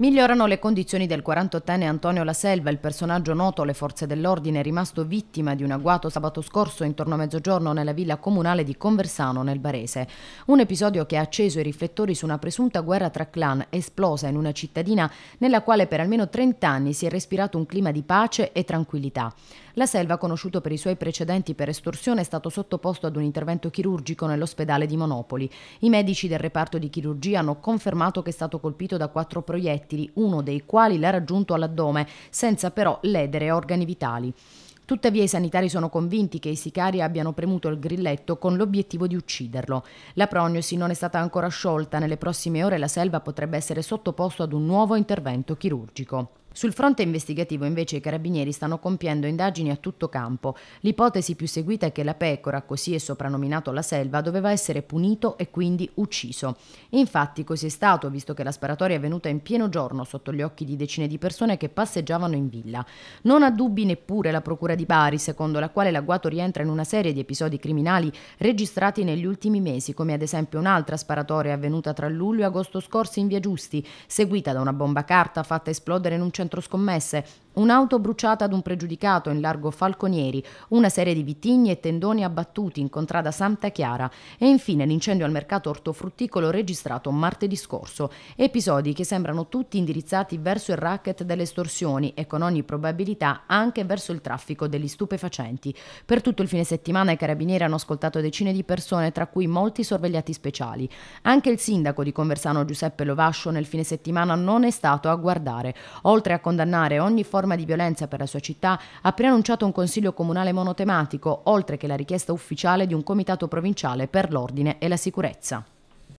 Migliorano le condizioni del 48enne Antonio La Selva, il personaggio noto alle forze dell'ordine rimasto vittima di un agguato sabato scorso intorno a mezzogiorno nella villa comunale di Conversano nel Barese. Un episodio che ha acceso i riflettori su una presunta guerra tra clan esplosa in una cittadina nella quale per almeno 30 anni si è respirato un clima di pace e tranquillità. La Selva, conosciuto per i suoi precedenti per estorsione, è stato sottoposto ad un intervento chirurgico nell'ospedale di Monopoli. I medici del reparto di chirurgia hanno confermato che è stato colpito da quattro proiettili rettili, uno dei quali l'ha raggiunto all'addome, senza però ledere organi vitali. Tuttavia i sanitari sono convinti che i sicari abbiano premuto il grilletto con l'obiettivo di ucciderlo. La prognosi non è stata ancora sciolta, nelle prossime ore la selva potrebbe essere sottoposto ad un nuovo intervento chirurgico. Sul fronte investigativo invece i carabinieri stanno compiendo indagini a tutto campo. L'ipotesi più seguita è che la pecora, così è soprannominato la selva, doveva essere punito e quindi ucciso. Infatti così è stato, visto che la sparatoria è avvenuta in pieno giorno sotto gli occhi di decine di persone che passeggiavano in villa. Non ha dubbi neppure la procura di Bari, secondo la quale l'agguato rientra in una serie di episodi criminali registrati negli ultimi mesi, come ad esempio un'altra sparatoria avvenuta tra luglio e agosto scorsi in Via Giusti, seguita da una bomba carta fatta esplodere in un centro centro scommesse un'auto bruciata ad un pregiudicato in largo Falconieri, una serie di vitigni e tendoni abbattuti in contrada Santa Chiara e infine l'incendio al mercato ortofrutticolo registrato martedì scorso. Episodi che sembrano tutti indirizzati verso il racket delle estorsioni e con ogni probabilità anche verso il traffico degli stupefacenti. Per tutto il fine settimana i carabinieri hanno ascoltato decine di persone, tra cui molti sorvegliati speciali. Anche il sindaco di Conversano Giuseppe Lovascio nel fine settimana non è stato a guardare, oltre a condannare ogni forma forma di violenza per la sua città, ha preannunciato un consiglio comunale monotematico, oltre che la richiesta ufficiale di un comitato provinciale per l'ordine e la sicurezza.